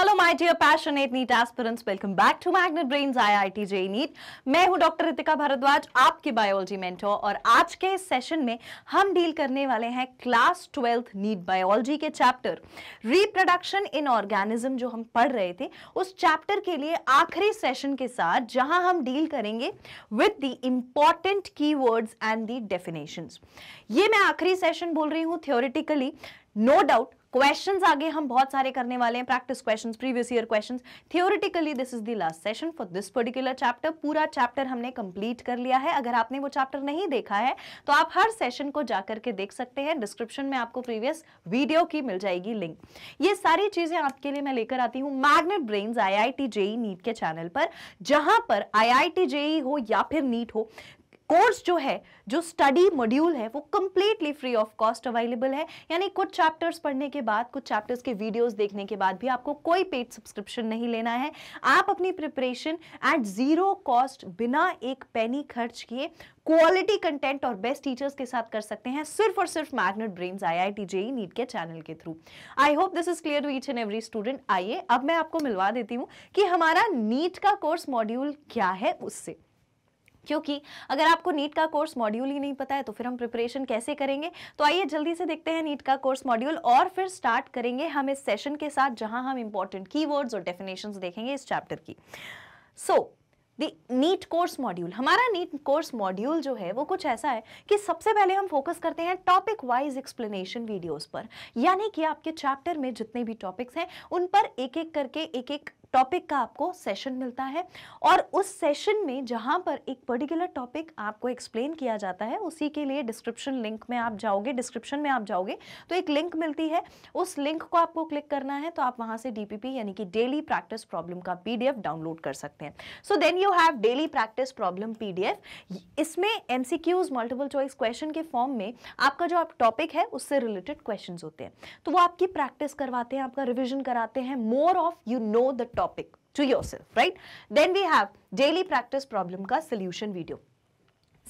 Hello my dear passionate NEET aspirants welcome back to Magnet Brains IIT JEE NEET मैं हूं doctor Ritika Bhardwaj आपकी biology mentor और आज के इस सेशन में हम डील करने वाले हैं क्लास ट्वेल्थ नीट बायोलॉजी के चैप्टर रिप्रोडक्शन इन ऑर्गेनिज्म जो हम पढ़ रहे थे उस चैप्टर के लिए आखिरी सेशन के साथ जहां हम डील करेंगे with the important key and the definitions ये मैं आखिरी सेशन बोल रही हूँ थियोरिटिकली नो डाउट क्वेश्चंस आगे हम बहुत सारे करने वाले हैं practice questions previous year questions theoretically this is the last session for this particular chapter पूरा चैप्टर हमने कंप्लीट कर लिया है अगर आपने वो चैप्टर नहीं देखा है तो आप हर सेशन को जाकर के देख सकते हैं डिस्क्रिप्शन में आपको प्रीवियस वीडियो की मिल जाएगी लिंक ये सारी चीजें आपके लिए मैं लेकर आती हूँ Magnet Brains I I T JEE NEET के चैनल पर जहां पर आई आई जेई हो या फिर नीट e हो कोर्स जो है जो स्टडी मॉड्यूल है वो completely free of cost available है यानी कुछ चैप्टर्स पढ़ने के बाद कुछ चैप्टर्स के वीडियोस देखने के बाद भी आपको कोई पेड सब्सक्रिप्शन नहीं लेना है आप अपनी प्रिपरेशन एट ज़ीरो कॉस्ट बिना एक पैनी खर्च किए क्वालिटी कंटेंट और बेस्ट टीचर्स के साथ कर सकते हैं सिर्फ और सिर्फ Magnet Brains I I T JEE NEET के चैनल के through I hope this is clear to each and every student आइए अब मैं आपको मिलवा देती हूँ कि हमारा नीट का कोर्स मॉड्यूल क्या है उससे क्योंकि अगर आपको नीट का कोर्स मॉड्यूल ही नहीं पता है तो फिर हम प्रिपरेशन कैसे करेंगे तो आइए जल्दी से देखते हैं नीट का कोर्स मॉड्यूल और फिर स्टार्ट करेंगे हम इस सेशन के साथ जहां हम इंपॉर्टेंट कीवर्ड्स और डेफिनेशंस देखेंगे इस चैप्टर की so so, NEET course module हमारा नीट कोर्स मॉड्यूल जो है वो कुछ ऐसा है कि सबसे पहले हम फोकस करते हैं टॉपिक वाइज एक्सप्लेनेशन वीडियोस पर यानी कि आपके चैप्टर में जितने भी टॉपिक्स हैं उन पर एक एक करके एक एक टॉपिक का आपको सेशन मिलता है और उस सेशन में जहाँ पर एक पर्टिकुलर टॉपिक आपको एक्सप्लेन किया जाता है उसी के लिए डिस्क्रिप्शन लिंक में आप जाओगे डिस्क्रिप्शन में आप जाओगे तो एक लिंक मिलती है उस लिंक को आपको क्लिक करना है तो आप वहाँ से डीपीपी यानी कि डेली प्रैक्टिस प्रॉब्लम का पीडीएफ डाउनलोड कर सकते हैं so then you have daily practice problem PDF इसमें एम मल्टीपल चॉइस क्वेश्चन के फॉर्म में आपका जो आप टॉपिक है उससे रिलेटेड क्वेश्चन होते हैं तो वो आपकी प्रैक्टिस करवाते हैं आपका रिविजन कराते हैं more of you know the topic to yourself, right? Then we have daily practice problem ka solution video.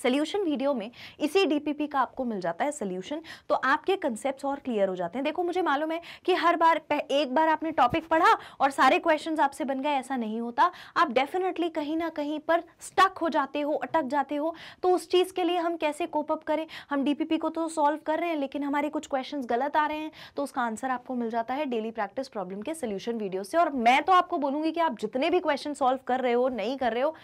Solution video में इसी डी का आपको मिल जाता है सोल्यूशन तो आपके कंसेप्ट और क्लियर हो जाते हैं देखो मुझे मालूम है कि हर बार एक बार आपने टॉपिक पढ़ा और सारे क्वेश्चन आपसे बन गए ऐसा नहीं होता आप डेफिनेटली कहीं ना कहीं पर स्टक हो जाते हो अटक जाते हो तो उस चीज़ के लिए हम कैसे कोप अप करें हम डी को तो सॉल्व कर रहे हैं लेकिन हमारे कुछ क्वेश्चन गलत आ रहे हैं तो उसका आंसर आपको मिल जाता है डेली प्रैक्टिस प्रॉब्लम के सोल्यूशन वीडियो से और मैं तो आपको बोलूंगी कि आप जितने भी क्वेश्चन सॉल्व कर रहे हो नहीं कर रहे हो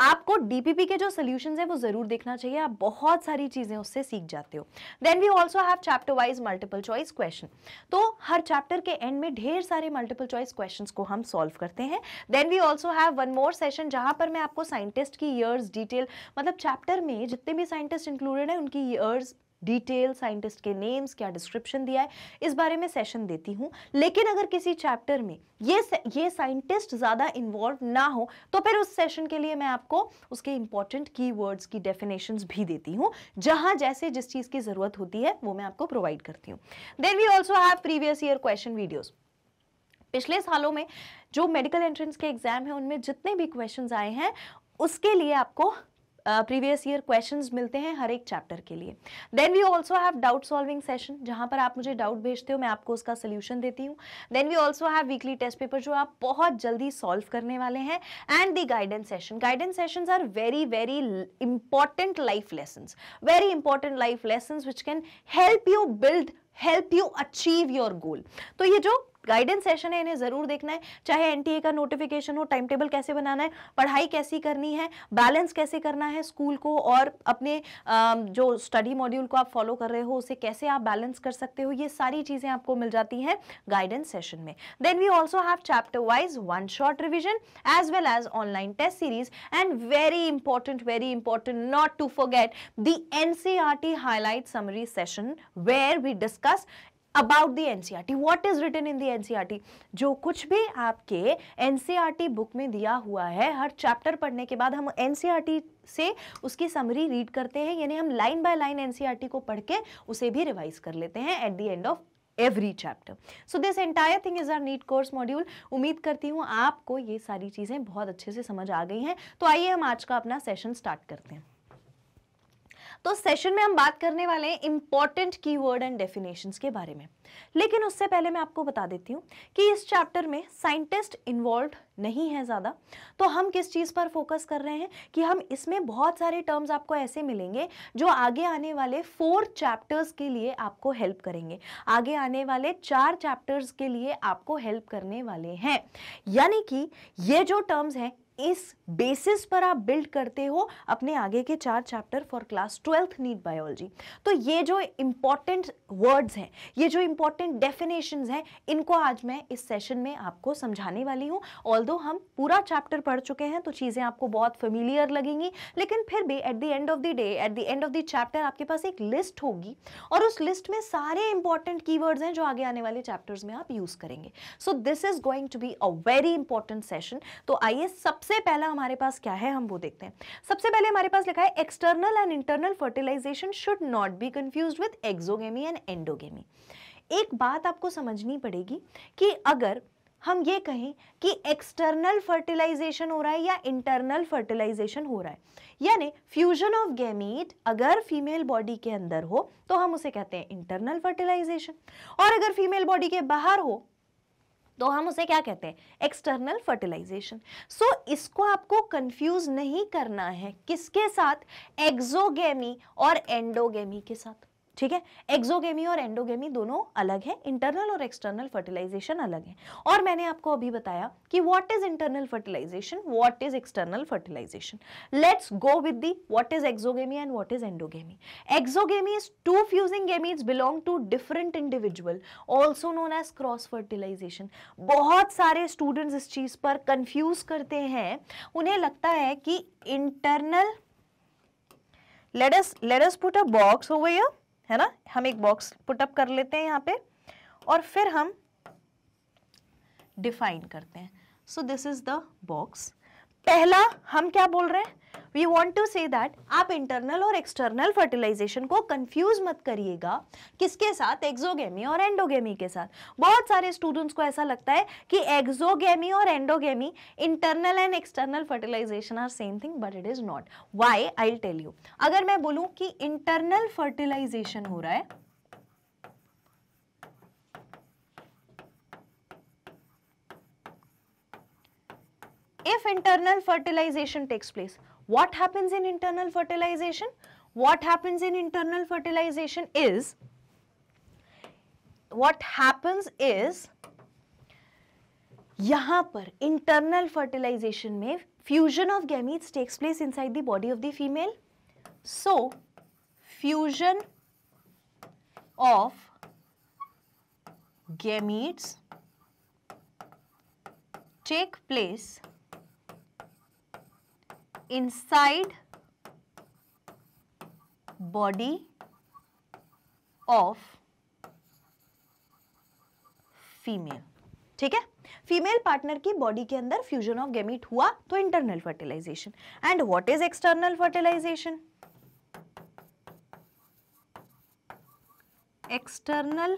आपको डीपीपी के जो सोल्यूशन है वो जरूर देखना चाहिए आप बहुत सारी चीजें उससे सीख जाते हो then we also have chapter wise multiple choice question तो हर चैप्टर के एंड में ढेर सारे मल्टीपल चॉइस क्वेश्चन को हम सॉल्व करते हैं then we also have one more session जहां पर मैं आपको साइंटिस्ट की ईयर्स डिटेल मतलब चैप्टर में जितने भी साइंटिस्ट इंक्लूडेड है उनकी ईयर्स डिटेल साइंटिस्ट के नेम्स क्या डिस्क्रिप्शन दिया है इस बारे में सेशन देती हूँ लेकिन अगर किसी चैप्टर में ये ये साइंटिस्ट ज़्यादा इन्वॉल्व ना हो तो फिर उस सेशन के लिए मैं आपको उसके इंपॉर्टेंट की की डेफिनेशन भी देती हूँ जहाँ जैसे जिस चीज़ की ज़रूरत होती है वो मैं आपको प्रोवाइड करती हूँ then we also have previous year question videos पिछले सालों में जो मेडिकल एंट्रेंस के एग्जाम है उनमें जितने भी क्वेश्चंस आए हैं उसके लिए आपको प्रीवियस ईयर क्वेश्चंस मिलते हैं हर एक चैप्टर के लिए then we also have doubt solving session जहाँ पर आप मुझे डाउट भेजते हो मैं आपको उसका सोल्यूशन देती हूँ then we also have weekly test paper जो आप बहुत जल्दी सॉल्व करने वाले हैं and the guidance session guidance session are very very important life lesson very important life lesson which can help you build help you achieve your goal तो ये जो गाइडेंस सेशन है इन्हें ज़रूर देखना है चाहे एनटीए का नोटिफिकेशन हो टाइम टेबल कैसे बनाना है पढ़ाई कैसी करनी है बैलेंस कैसे करना है स्कूल को और अपने जो स्टडी मॉड्यूल को आप फॉलो कर रहे हो उसे कैसे आप बैलेंस कर सकते हो ये सारी चीज़ें आपको मिल जाती हैं गाइडेंस सेशन में then we also have chapter wise one short revision as well as online test series and very important very important not to forget the NCRT highlight summary session where we discuss about the T what is written in the T जो कुछ भी आपके T book e में दिया हुआ है हर chapter पढ़ने के बाद हम टी e से उसकी समरी रीड करते हैं यानी हम लाइन बाय लाइन टी को पढ़ के उसे भी रिवाइज कर लेते हैं at the end of every chapter so this entire thing is our NEET course module उम्मीद करती हूँ आपको ये सारी चीज़ें बहुत अच्छे से समझ आ गई हैं तो आइए हम आज का अपना सेशन स्टार्ट करते हैं तो सेशन में हम बात करने वाले हैं इंपॉर्टेंट कीवर्ड एंड डेफिनेशंस के बारे में लेकिन उससे पहले मैं आपको बता देती हूँ कि इस चैप्टर में साइंटिस्ट इन्वॉल्व नहीं है ज़्यादा तो हम किस चीज़ पर फोकस कर रहे हैं कि हम इसमें बहुत सारे टर्म्स आपको ऐसे मिलेंगे जो आगे आने वाले फोर चैप्टर्स के लिए आपको हेल्प करेंगे आगे आने वाले चार चैप्टर्स के लिए आपको हेल्प करने वाले हैं यानी कि ये जो टर्म्स हैं इस बेसिस पर आप बिल्ड करते हो अपने आगे के चार chapter for class twelfth NEET biology तो ये जो इंपॉर्टेंट वर्ड्स हैं ये जो इंपॉर्टेंट डेफिनेशन हैं इनको आज मैं इस सेशन में आपको समझाने वाली हूँ ऑल हम पूरा चैप्टर पढ़ चुके हैं तो चीज़ें आपको बहुत फेमिलियर लगेंगी लेकिन फिर भी at the end of the day at the end of the chapter आपके पास एक लिस्ट होगी और उस लिस्ट में सारे इंपॉर्टेंट की हैं जो आगे आने वाले चैप्टर्स में आप यूज़ करेंगे so this is going to be a very important session तो आइए सब सबसे पहला हमारे पास क्या है हम वो देखते हैं सबसे पहले हमारे पास लिखा है external and internal fertilisation should not be confuse with exogamy and endogamy एक बात आपको समझनी पड़ेगी कि अगर हम ये कहें कि एक्सटर्नल फर्टिलाइजेशन हो रहा है या इंटरनल फर्टिलाइजेशन हो रहा है यानी फ्यूजन ऑफ गैमीट अगर फीमेल बॉडी के अंदर हो तो हम उसे कहते हैं इंटरनल फर्टिलाइजेशन और अगर फीमेल बॉडी के बाहर हो तो हम उसे क्या कहते हैं एक्सटर्नल फर्टिलाइजेशन सो इसको आपको कंफ्यूज नहीं करना है किसके साथ एक्जोगेमी और एंडोगेमी के साथ ठीक है एक्सोगेमी और एंडोगेमी दोनों अलग है इंटरनल और एक्सटर्नल फर्टिलाइजेशन अलग है और मैंने आपको अभी बताया कि what is internal fertilisation what is external fertilisation let's go with the what is exogamy and what is endogamy exogamy is to fusing gametes belong to different individual also known as cross fertilisation बहुत सारे students इस चीज पर confuse करते हैं उन्हें लगता है कि internal let us let us put a box over here है ना हम एक बॉक्स पुटअप कर लेते हैं यहाँ पे और फिर हम डिफाइन करते हैं so this is the box पहला हम क्या बोल रहे हैं we want to say that आप इंटरनल और एक्सटर्नल फर्टिलाइजेशन को कंफ्यूज मत करिएगा किसके साथ एक्जोगेमी और एंडोगेमी के साथ बहुत सारे स्टूडेंट्स को ऐसा लगता है कि एक्जोगेमी और endogamy internal and external fertilisation are same thing but it is not why I tell you अगर मैं बोलूँ कि इंटरनल फर्टिलाइजेशन हो रहा है if internal fertilization takes place, what happens in internal fertilization? What happens in internal fertilization is, what happens is, यहाँ पर internal fertilization में fusion of gametes takes place inside the body of the female. So, fusion of gametes take place inside body of female ठीक है female partner की body के अंदर fusion of gamete हुआ तो internal fertilisation and what is external fertilisation external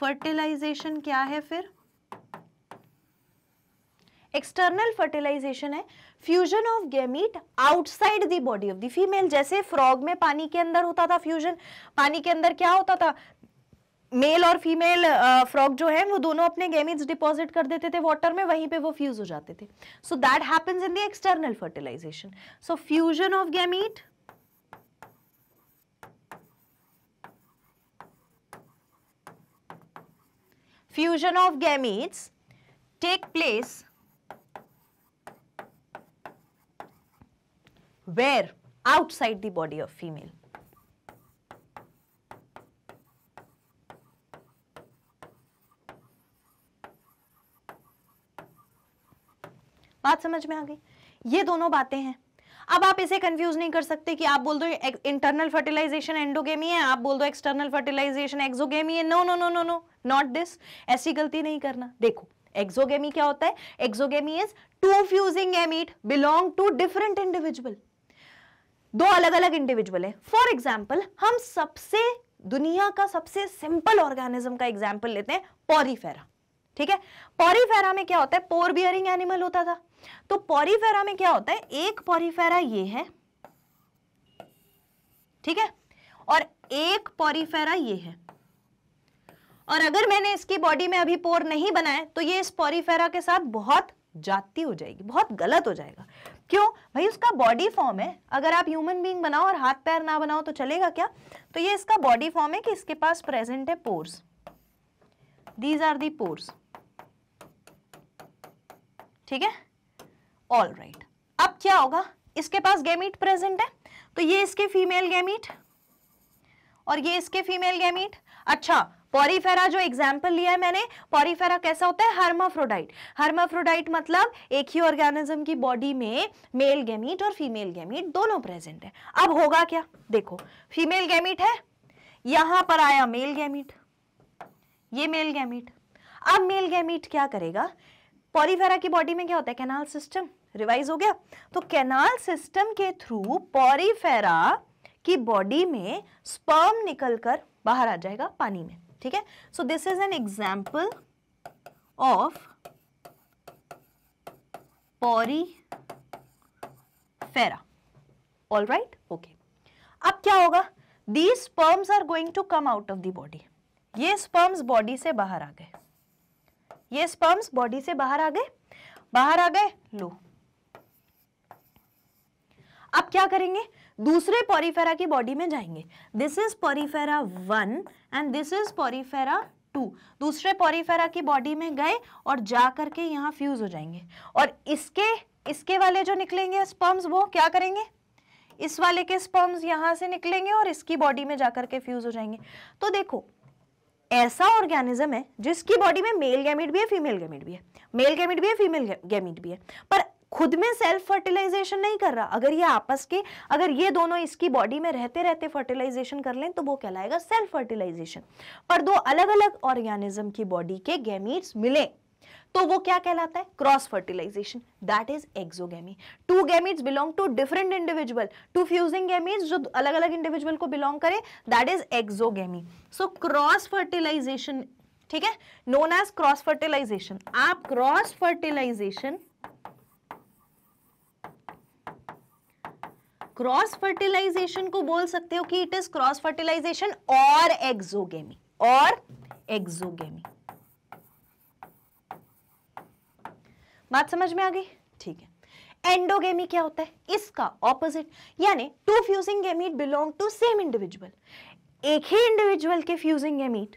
fertilisation क्या है फिर एक्सटर्नल फर्टिलाइजेशन है fusion of gamete outside the body of the female जैसे फ्रॉग में पानी के अंदर होता था फ्यूजन पानी के अंदर क्या होता था मेल और फीमेल फ्रॉग जो है वो दोनों अपने गेमिट्स डिपॉजिट कर देते थे वाटर में वहीं पे वो फ्यूज हो जाते थे so that happens in the external fertilisation so fusion of gamete fusion of gametes take place where outside the body of female बात समझ में आ गई ये दोनों बातें हैं अब आप इसे कंफ्यूज नहीं कर सकते कि आप बोल दो इंटरनल फर्टिलाइजेशन एंडोगेमी है आप बोल दो एक्सटर्नल फर्टिलाइजेशन एक्सोगेमी है no no no no no not this ऐसी गलती नहीं करना देखो एक्सोगेमी क्या होता है exogamy is to fusing gamete belong to different individual दो अलग अलग इंडिविजुअल है फॉर एग्जाम्पल हम सबसे दुनिया का सबसे सिंपल ऑर्गेनिज्म का एग्जाम्पल लेते हैं पॉरीफेरा ठीक है पॉरीफेरा में क्या होता है पोर बियरिंग एनिमल होता था तो पॉरीफेरा में क्या होता है एक पॉरीफेरा ये है ठीक है और एक पॉरीफेरा ये है और अगर मैंने इसकी बॉडी में अभी पोर नहीं बनाए तो ये इस पॉरीफेरा के साथ बहुत जाती हो जाएगी बहुत गलत हो जाएगा क्यों भाई उसका बॉडी फॉर्म है अगर आप ह्यूमन बींग बनाओ और हाथ पैर ना बनाओ तो चलेगा क्या तो ये इसका बॉडी फॉर्म है कि इसके पास प्रेजेंट है pores these are the pores ठीक है ऑल राइट right. अब क्या होगा इसके पास गैमीट प्रेजेंट है तो ये इसके फीमेल गैमीट और ये इसके फीमेल गैमीट अच्छा पॉरीफेरा जो एग्जाम्पल लिया है मैंने पॉरीफेरा कैसा होता है हर्माफ्रोडाइट हर्माफ्रोडाइट मतलब एक ही ऑर्गेनिज्म की बॉडी में मेल गैमीट और फीमेल गैमीट दोनों प्रेजेंट है अब होगा क्या देखो फीमेल गैमीट है यहां पर आया मेल गैमीट ये मेल गैमीट अब मेल गैमीट क्या करेगा पॉरीफेरा की बॉडी में क्या होता है कैनाल सिस्टम रिवाइज हो गया तो कैनाल सिस्टम के थ्रू पॉरीफेरा की बॉडी में स्पर्म निकलकर बाहर आ जाएगा पानी में ठीक है so this is an example of Porifera all right okay अब क्या होगा these sperms are going to come out of the body ये स्पर्म्स बॉडी से बाहर आ गए ये स्पर्म्स बॉडी से बाहर आ गए बाहर आ गए लो अब क्या करेंगे दूसरे पॉरीफेरा की बॉडी में जाएंगे this is Porifera one and this is Porifera two दूसरे पॉरीफेरा की बॉडी में गए और जा करके यहाँ फ्यूज हो जाएंगे और इसके इसके वाले जो निकलेंगे स्पर्म्स वो क्या करेंगे इस वाले के स्पर्म्स यहाँ से निकलेंगे और इसकी बॉडी में जा करके फ्यूज हो जाएंगे तो देखो ऐसा ऑर्गेनिज्म है जिसकी बॉडी में मेल गैमिट भी है फीमेल गैमिट भी है मेल गैमिट भी है फीमेल गैमिट भी है पर खुद में सेल्फ फर्टिलाइजेशन नहीं कर रहा अगर ये आपस के अगर ये दोनों इसकी बॉडी में रहते रहते फर्टिलाइजेशन कर लें तो वो कहलाएगा सेल्फ फर्टिलाइजेशन पर दो अलग अलग ऑर्गेनिज्म की बॉडी के गैमीट्स मिले तो वो क्या कहलाता है cross fertilization that is exogamy two gametes belong to different individual two fusing gametes जो अलग अलग इंडिविजुअल को बिलोंग करे that is exogamy so cross fertilization ठीक है नोन एज क्रॉस फर्टिलाइजेशन आप क्रॉस फर्टिलाइजेशन क्रॉस फर्टिलाइजेशन को बोल सकते हो कि इट इज क्रॉस फर्टिलाइजेशन और एक्सोगेमी और एक्सोगेमी बात समझ में आ गई ठीक है एंडोगेमी क्या होता है इसका ऑपोजिट यानी two fusing gamete belong to same individual एक ही इंडिविजुअल के फ्यूजिंग गेमीट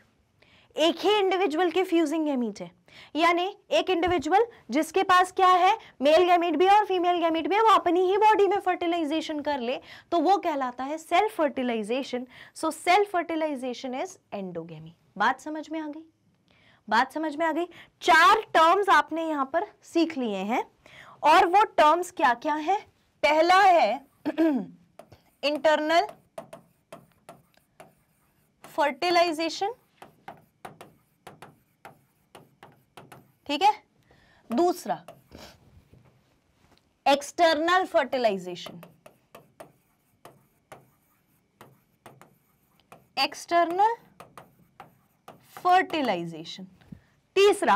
एक ही इंडिविजुअल के फ्यूजिंग गेमीट है यानी एक इंडिविजुअल जिसके पास क्या है मेल गैमिट भी और फीमेल गैमिट भी है वो अपनी ही बॉडी में फर्टिलाइजेशन कर ले तो वो कहलाता है self fertilization so self fertilization is endogamy बात समझ में आ गई बात समझ में आ गई चार टर्म्स आपने यहां पर सीख लिए हैं और वो टर्म्स क्या क्या है पहला है इंटरनल फर्टिलाइजेशन ठीक है दूसरा एक्सटर्नल फर्टिलाइजेशन एक्सटर्नल फर्टिलाइजेशन तीसरा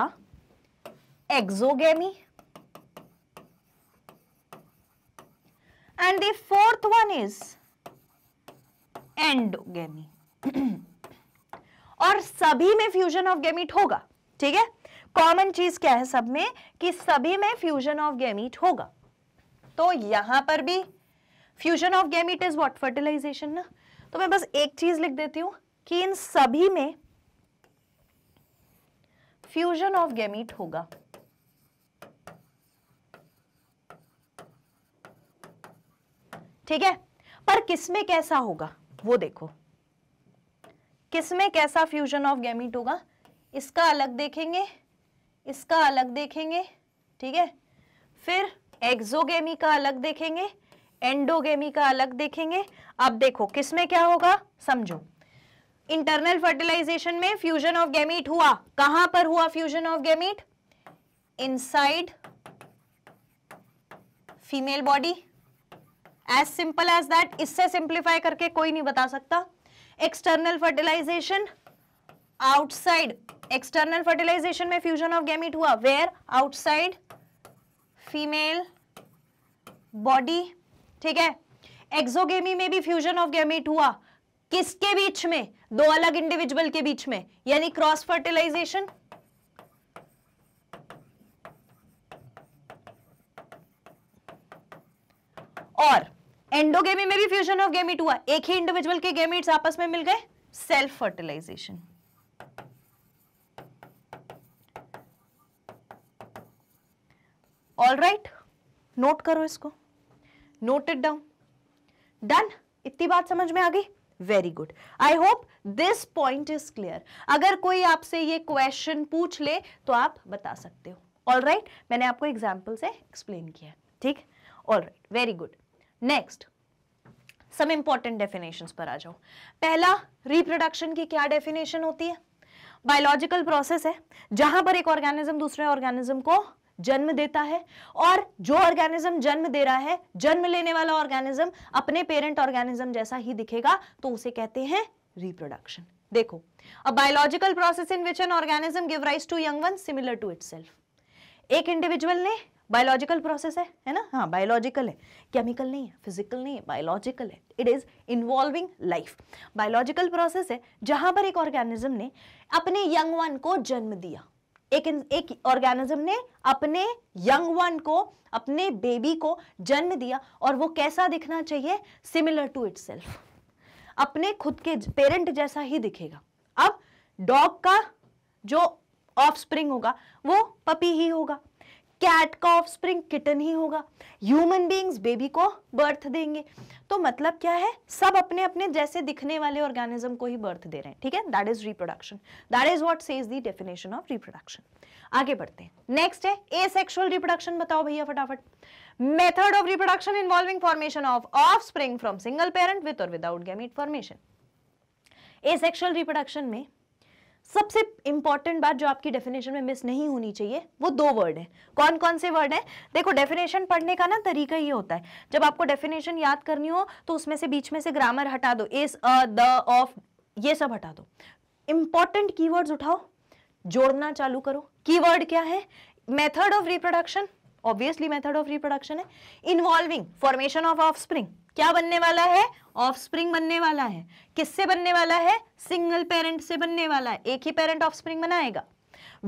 exogamy and the fourth one is endogamy और सभी में फ्यूजन ऑफ गेमिट होगा ठीक है कॉमन चीज क्या है सब में कि सभी में फ्यूजन ऑफ गैमीट होगा तो यहां पर भी fusion of gamete is what fertilization ना तो मैं बस एक चीज लिख देती हूं कि इन सभी में फ्यूजन ऑफ गैमीट होगा ठीक है पर किसमें कैसा होगा वो देखो किसमें कैसा फ्यूजन ऑफ गैमीट होगा इसका अलग देखेंगे इसका अलग देखेंगे ठीक है फिर एक्सोगेमी का अलग देखेंगे एंडोगेमी का अलग देखेंगे अब देखो किसमें क्या होगा समझो इंटरनल फर्टिलाइजेशन में फ्यूजन ऑफ गैमीट हुआ कहां पर हुआ fusion of gamete inside female body as simple as that इससे सिंप्लीफाई करके कोई नहीं बता सकता external fertilization outside external fertilization में फ्यूजन ऑफ gamete हुआ वेयर आउटसाइड फीमेल बॉडी ठीक है एक्सोगेमी में भी फ्यूजन ऑफ गैमेट हुआ किसके बीच में दो अलग इंडिविजुअल के बीच में यानी क्रॉस फर्टिलाइजेशन और एंडोगेमी में भी फ्यूजन ऑफ गैमेट हुआ एक ही इंडिविजुअल के गैमेट्स आपस में मिल गए self fertilization all right note करो इसको नोट इट डाउन डन इतनी बात समझ में आ गई very good I hope this point is clear अगर कोई आपसे ये क्वेश्चन पूछ ले तो आप बता सकते हो ऑल राइट right? मैंने आपको एग्जाम्पल से एक्सप्लेन किया ठीक all right very good next some important definition पर आ जाओ पहला रिप्रोडक्शन की क्या डेफिनेशन होती है बायोलॉजिकल प्रोसेस है जहां पर एक ऑर्गेनिज्म दूसरे ऑर्गेनिज्म को जन्म देता है और जो ऑर्गेनिज्म जन्म दे रहा है जन्म लेने वाला ऑर्गेनिज्म अपने पेरेंट ऑर्गेनिज्म जैसा ही दिखेगा तो उसे कहते हैं रिप्रोडक्शन देखो a biological process in which an organism give rise to young one similar to itself एक इंडिविजुअल ने बायोलॉजिकल प्रोसेस है है ना हाँ बायोलॉजिकल है केमिकल नहीं है फिजिकल नहीं है बायोलॉजिकल है it is involving life biological process है जहां पर एक ऑर्गेनिज्म ने अपने यंग वन को जन्म दिया एक एक ऑर्गेनिज्म ने अपने यंग वन को अपने बेबी को जन्म दिया और वो कैसा दिखना चाहिए सिमिलर टू इट अपने खुद के पेरेंट जैसा ही दिखेगा अब डॉग का जो ऑफ स्प्रिंग होगा वो पपी ही होगा कैट का ऑफस्प्रिंग किटन ही होगा ह्यूमन बींग्स बेबी को बर्थ देंगे तो मतलब क्या है सब अपने अपने जैसे दिखने वाले ऑर्गेनिज्म को ही बर्थ दे रहे हैं ठीक है that is reproduction that is what says the definition of reproduction आगे बढ़ते हैं नेक्स्ट है एसेक्सुअल रिप्रोडक्शन बताओ भैया फटाफट method of reproduction involving formation of off from single parent with और without gamete formation asexual reproduction में सबसे इंपॉर्टेंट बात जो आपकी डेफिनेशन में मिस नहीं होनी चाहिए वो दो वर्ड है कौन कौन से वर्ड है देखो डेफिनेशन पढ़ने का ना तरीका ये होता है जब आपको डेफिनेशन याद करनी हो तो उसमें से बीच में से ग्रामर हटा दो इस अ द ऑफ ये सब हटा दो इंपॉर्टेंट की उठाओ जोड़ना चालू करो की क्या है method of reproduction obviously method of reproduction है involving formation of offspring क्या बनने वाला है ऑफस्प्रिंग बनने वाला है किससे बनने वाला है सिंगल पेरेंट से बनने वाला है एक ही पेरेंट ऑफस्प्रिंग बनाएगा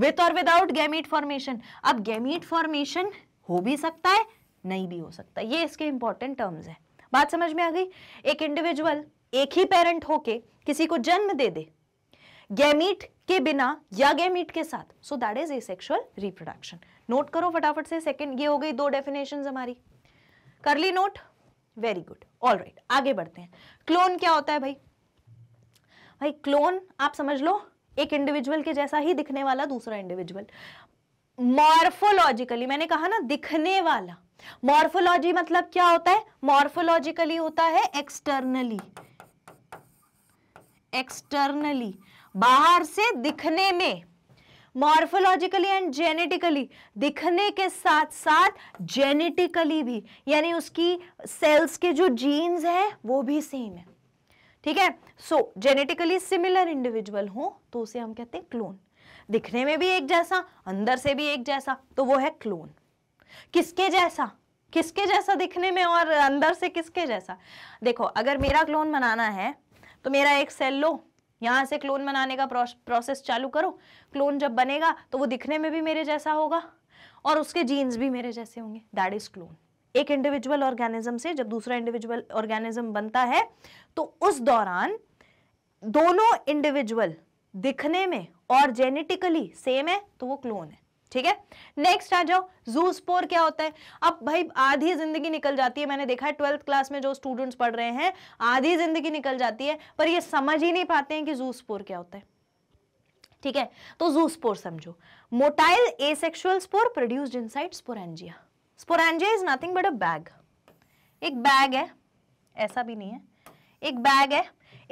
विथ और विदाउट गैमीट फॉर्मेशन अब गैमीट फॉर्मेशन हो भी सकता है नहीं भी हो सकता ये इसके इंपॉर्टेंट टर्म्स है बात समझ में आ गई एक इंडिविजुअल एक ही पेरेंट होके किसी को जन्म दे दे गैमीट के बिना या गैमीट के साथ so that is asexual reproduction note करो फटाफट से सेकेंड ये हो गई दो डेफिनेशन हमारी कर ली note very good all right आगे बढ़ते हैं क्लोन क्या होता है भाई भाई क्लोन आप समझ लो एक इंडिविजुअल के जैसा ही दिखने वाला दूसरा इंडिविजुअल मॉर्फोलॉजिकली मैंने कहा ना दिखने वाला मॉर्फोलॉजी मतलब क्या होता है मॉर्फोलॉजिकली होता है एक्सटर्नली एक्सटर्नली बाहर से दिखने में मॉर्फोलॉजिकली एंड जेनेटिकली दिखने के साथ साथ जेनेटिकली भी यानी उसकी सेल्स के जो जीन्स है वो भी सेम है ठीक है सो जेनेटिकली सिमिलर इंडिविजुअल हो तो उसे हम कहते हैं क्लोन दिखने में भी एक जैसा अंदर से भी एक जैसा तो वो है क्लोन किसके जैसा किसके जैसा दिखने में और अंदर से किसके जैसा देखो अगर मेरा क्लोन बनाना है तो मेरा एक सेल लो यहाँ से क्लोन बनाने का प्रोसेस चालू करो क्लोन जब बनेगा तो वो दिखने में भी मेरे जैसा होगा और उसके जीन्स भी मेरे जैसे होंगे दैट इज क्लोन एक इंडिविजुअल ऑर्गेनिज्म से जब दूसरा इंडिविजुअल ऑर्गेनिज्म बनता है तो उस दौरान दोनों इंडिविजुअल दिखने में और जेनेटिकली सेम है तो वो क्लोन है ठीक है नेक्स्ट आ जाओ जू स्पोर क्या होता है अब भाई आधी जिंदगी निकल जाती है मैंने देखा है ट्वेल्थ क्लास में जो स्टूडेंट्स पढ़ रहे हैं आधी जिंदगी निकल जाती है पर ये समझ ही नहीं पाते हैं कि जू स्पोर क्या होता है ठीक है तो जू स्पोर समझो motile asexual spore produced side sporangia sporangia is nothing but a bag एक बैग है ऐसा भी नहीं है एक बैग है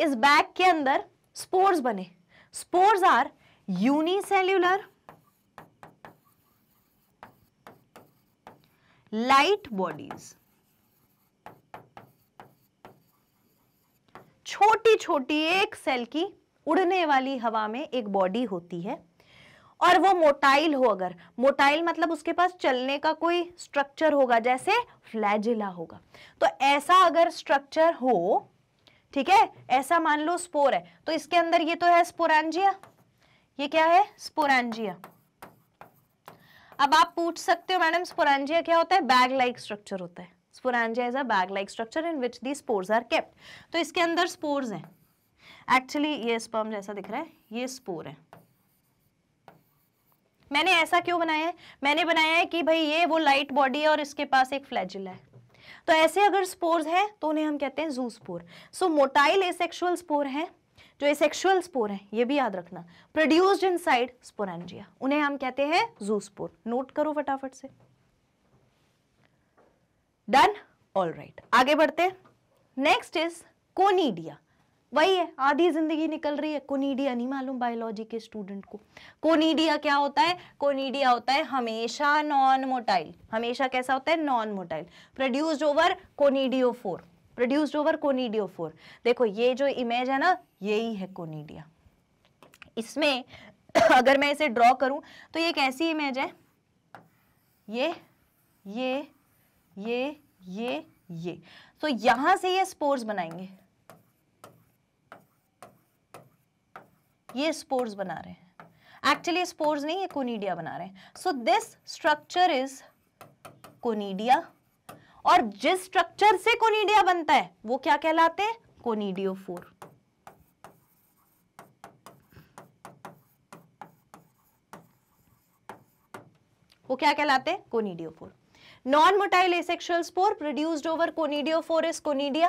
इस बैग के अंदर स्पोर्स बने spores are unicellular light bodies छोटी छोटी एक सेल की उड़ने वाली हवा में एक बॉडी होती है और वो मोटाइल हो अगर मोटाइल मतलब उसके पास चलने का कोई स्ट्रक्चर होगा जैसे फ्लैजिला होगा तो ऐसा अगर स्ट्रक्चर हो ठीक है ऐसा मान लो स्पोर है तो इसके अंदर ये तो है स्पोरेंजिया ये क्या है स्पोरेंजिया अब आप पूछ सकते हो मैडम स्पोरेंजिया क्या होता है बैग लाइक स्ट्रक्चर होता है sporangia is a bag like structure in which the spores are kept तो इसके अंदर स्पोर्स हैं एक्चुअली ये स्पर्म जैसा दिख रहा है ये स्पोर है मैंने ऐसा क्यों बनाया है मैंने बनाया है कि भाई ये वो लाइट बॉडी है और इसके पास एक फ्लैजिल है तो ऐसे अगर स्पोर्स हैं तो उन्हें हम कहते हैं zoospore so motile asexual spore हैं जो एसेक्शुअल स्पोर है ये भी याद रखना प्रोड्यूस्ड इन साइड स्पोरेंजिया उन्हें हम कहते हैं जू स्पोर नोट करो फटाफट से डन ऑल राइट आगे बढ़ते नेक्स्ट इज कोनीडिया वही है आधी जिंदगी निकल रही है कोनीडिया नहीं मालूम बायोलॉजी के स्टूडेंट को कोनीडिया क्या होता है कोनीडिया होता है हमेशा नॉन मोटाइल हमेशा कैसा होता है non motile produced over conidiophore produced over for देखो ये जो इमेज है ना यही है कोनीडिया इसमें अगर मैं इसे ड्रॉ करूं तो ये कैसी ऐसी इमेज है ये ये ये ये ये तो यहां से ये स्पोर्स बनाएंगे ये स्पोर्स बना रहे हैं एक्चुअली स्पोर्स नहीं ये कोनीडिया बना रहे हैं so this structure is conidia और जिस स्ट्रक्चर से कोनीडिया बनता है वो क्या कहलाते हैं कोनीडियो वो क्या कहलाते हैं for non motile asexual spore produced over for is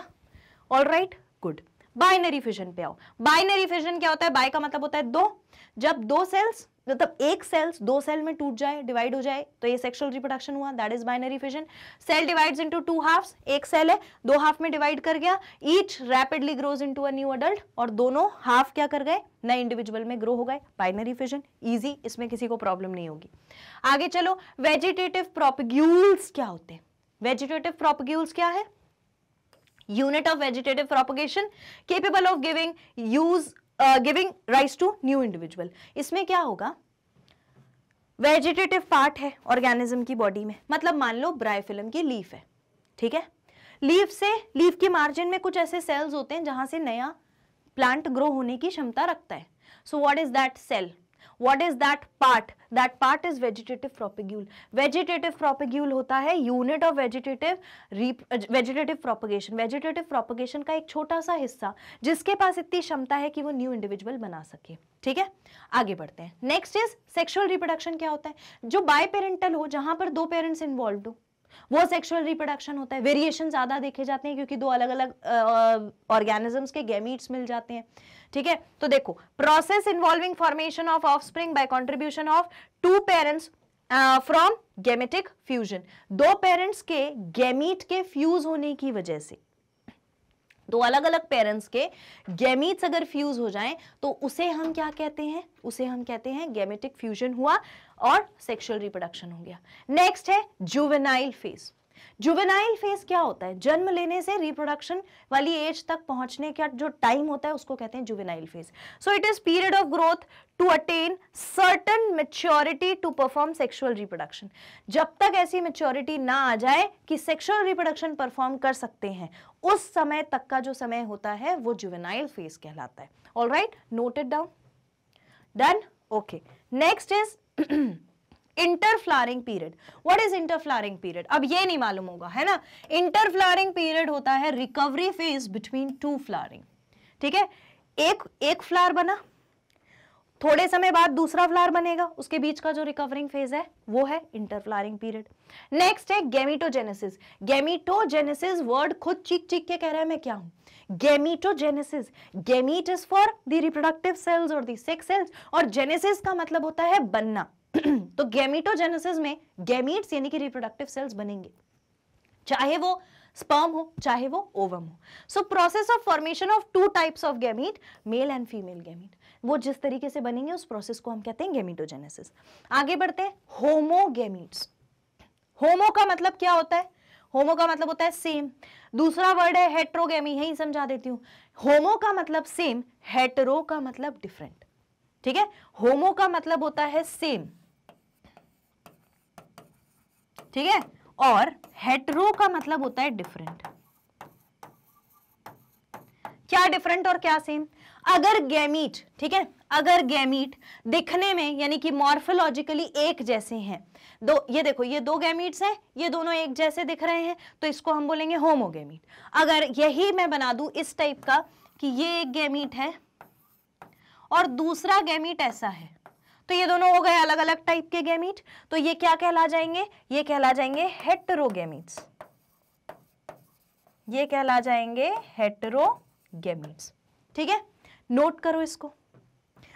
all right good binary fission पे आओ बाइनरी फिजन क्या होता है बाय का मतलब होता है दो जब दो सेल्स मतलब एक सेल्स दो सेल में टूट जाए डिवाइड हो जाए तो ये सेक्सुअल रिप्रोडक्शन हुआ that is binary fission cell divides into two halves एक सेल है दो हाफ में डिवाइड कर गया each rapidly grows into a new adult और दोनों हाफ क्या कर गए नए इंडिविजुअल में ग्रो हो गए बाइनरी फिजन ईजी इसमें किसी को प्रॉब्लम नहीं होगी आगे चलो वेजिटेटिव प्रोपग्यूल्स क्या होते हैं वेजिटेटिव प्रोपग्यूल्स क्या है unit of vegetative propagation capable of giving use giving rise to new individual इसमें क्या होगा वेजिटेटिव पार्ट है ऑर्गेनिज्म की बॉडी में मतलब मान लो ब्राइफिल्म की लीफ है ठीक है लीफ से लीफ के मार्जिन में कुछ ऐसे सेल्स होते हैं जहां से नया प्लांट ग्रो होने की क्षमता रखता है so what is that cell what is that part that part is vegetative propagule vegetative propagule होता है unit of vegetative vegetative propagation vegetative propagation का एक छोटा सा हिस्सा जिसके पास इतनी क्षमता है कि वो न्यू इंडिविजुअल बना सके ठीक है आगे बढ़ते हैं नेक्स्ट इज सेक्शुअल रिप्रोडक्शन क्या होता है जो बाय पेरेंटल हो जहां पर दो पेरेंट्स इन्वॉल्व हो वो सेक्सुअल रिप्रोडक्शन होता है वेरिएशन ज़्यादा देखे जाते हैं क्योंकि दो अलग अलग ऑर्गेनिजम्स के गैमीट्स मिल जाते हैं ठीक है तो देखो process involving formation of offspring by contribution of two parents from gametic fusion दो पेरेंट्स के गेमीट के फ्यूज होने की वजह से दो अलग अलग पेरेंट्स के गेमीट्स अगर फ्यूज हो जाएं तो उसे हम क्या कहते हैं उसे हम कहते हैं गेमेटिक फ्यूजन हुआ और सेक्सुअल रिप्रोडक्शन हो गया नेक्स्ट है जुवेनाइल फेज जुबेनाइल फेज क्या होता है जन्म लेने से रिप्रोडक्शन वाली एज तक पहुंचने का जो टाइम होता है उसको कहते हैं juvenile phase so it is period of growth to attain certain maturity to perform sexual reproduction जब तक ऐसी मेच्योरिटी ना आ जाए कि सेक्शुअल रिप्रोडक्शन परफॉर्म कर सकते हैं उस समय तक का जो समय होता है वो जुबेनाइल फेज कहलाता है all right noted down done okay next is interflowering period what is interflowering period अब ये नहीं मालूम होगा है ना इंटरफ्लारिंग पीरियड होता है recovery phase between two flowering ठीक है एक एक फ्लार बना थोड़े समय बाद दूसरा फ्लार बनेगा उसके बीच का जो रिकवरिंग फेज है वो है इंटरफ्लारिंग पीरियड नेक्स्ट है गेमिटोजेनेसिस गेमिटोजेनेसिस वर्ड खुद चीख चीख के कह रहा है मैं क्या हूं gametogenesis gamete is for the reproductive cells और द सेक्स सेल्स और जेनेसिस का मतलब होता है बनना तो गैमिटोजेनेसिस में गैमिट्स यानी कि रिप्रोडक्टिव सेल्स बनेंगे चाहे वो स्पर्म हो चाहे वो ओवम हो so process of formation of two types of gamete male and female gamete वो जिस तरीके से बनेंगे उस प्रोसेस को हम कहते हैं गैमिटोजेनेसिस आगे बढ़ते हैं होमोगेमिट्स होमो का मतलब क्या होता है होमो का मतलब होता है सेम दूसरा वर्ड है हेट्रोगेमी यही समझा देती हूं होमो का मतलब सेम हेटरो का मतलब डिफरेंट ठीक है होमो का मतलब होता है सेम ठीक है और हेटरो का मतलब होता है डिफरेंट क्या डिफरेंट और क्या सेम अगर गैमीट ठीक है अगर गैमीट दिखने में यानी कि मॉर्फोलॉजिकली एक जैसे हैं दो ये देखो ये दो गैमीट्स हैं ये दोनों एक जैसे दिख रहे हैं तो इसको हम बोलेंगे होमोगेमीट अगर यही मैं बना दू इस टाइप का कि ये एक गैमीट है और दूसरा गैमीट ऐसा है तो ये दोनों हो गए अलग अलग टाइप के गैमीट तो ये क्या कहला जाएंगे ये कहला जाएंगे हेटरोगेमिट्स ये कहला जाएंगे हेट्रोगेमीट्स ठीक है नोट करो इसको